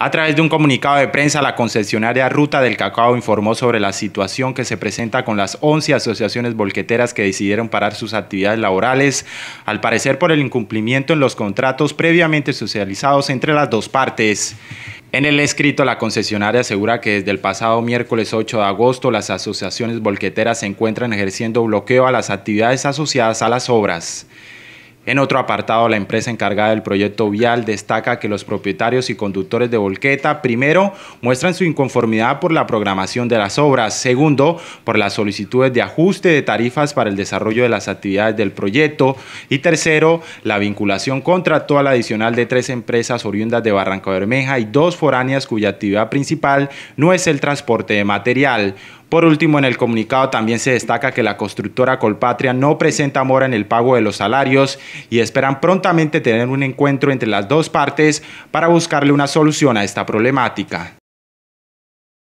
A través de un comunicado de prensa, la concesionaria Ruta del Cacao informó sobre la situación que se presenta con las 11 asociaciones volqueteras que decidieron parar sus actividades laborales, al parecer por el incumplimiento en los contratos previamente socializados entre las dos partes. En el escrito, la concesionaria asegura que desde el pasado miércoles 8 de agosto las asociaciones volqueteras se encuentran ejerciendo bloqueo a las actividades asociadas a las obras. En otro apartado, la empresa encargada del proyecto vial destaca que los propietarios y conductores de Volqueta, primero, muestran su inconformidad por la programación de las obras, segundo, por las solicitudes de ajuste de tarifas para el desarrollo de las actividades del proyecto y tercero, la vinculación contractual adicional de tres empresas oriundas de Barranca Bermeja y dos foráneas cuya actividad principal no es el transporte de material. Por último, en el comunicado también se destaca que la constructora Colpatria no presenta mora en el pago de los salarios y esperan prontamente tener un encuentro entre las dos partes para buscarle una solución a esta problemática.